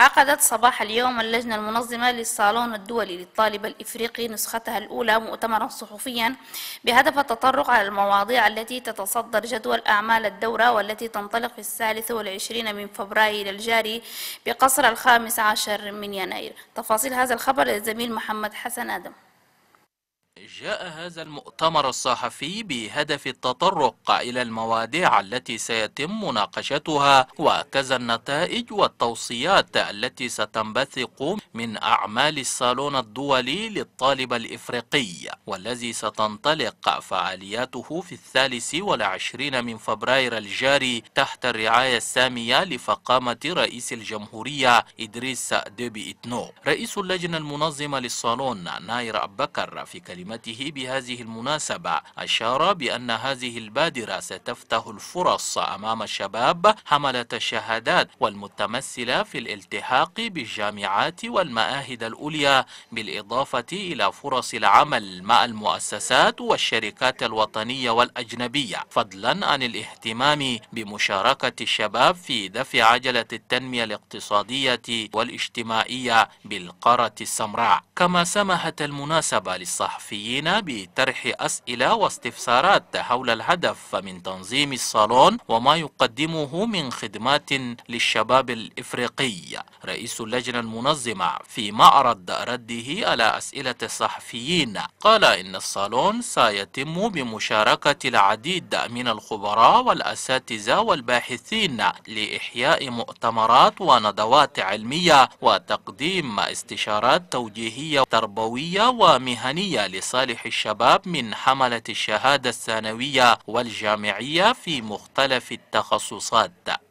عقدت صباح اليوم اللجنة المنظمة للصالون الدولي للطالب الإفريقي نسختها الأولى مؤتمرا صحفيا بهدف التطرق على المواضيع التي تتصدر جدول أعمال الدورة والتي تنطلق في الثالث والعشرين من فبراير الجاري بقصر الخامس عشر من يناير تفاصيل هذا الخبر للزميل محمد حسن آدم جاء هذا المؤتمر الصحفي بهدف التطرق إلى المواضيع التي سيتم مناقشتها وكذا النتائج والتوصيات التي ستنبثق من أعمال الصالون الدولي للطالب الإفريقي والذي ستنطلق فعالياته في الثالث والعشرين من فبراير الجاري تحت الرعاية السامية لفقامة رئيس الجمهورية إدريس ديبي إتنو رئيس اللجنة المنظمة للصالون ناير أبكر في كلمة كلمته بهذه المناسبة أشار بأن هذه البادرة ستفتح الفرص أمام الشباب حملة الشهادات والمتمثلة في الالتحاق بالجامعات والمعاهد الأولية بالإضافة إلى فرص العمل مع المؤسسات والشركات الوطنية والأجنبية فضلا عن الاهتمام بمشاركة الشباب في دفع عجلة التنمية الاقتصادية والاجتماعية بالقارة السمراء كما سمحت المناسبة للصحفيين بطرح أسئلة واستفسارات حول الهدف من تنظيم الصالون وما يقدمه من خدمات للشباب الإفريقي رئيس اللجنة المنظمة في معرض رده على أسئلة الصحفيين قال إن الصالون سيتم بمشاركة العديد من الخبراء والأساتذة والباحثين لإحياء مؤتمرات وندوات علمية وتقديم استشارات توجيهية عملية تربوية ومهنية لصالح الشباب من حملة الشهادة الثانوية والجامعية في مختلف التخصصات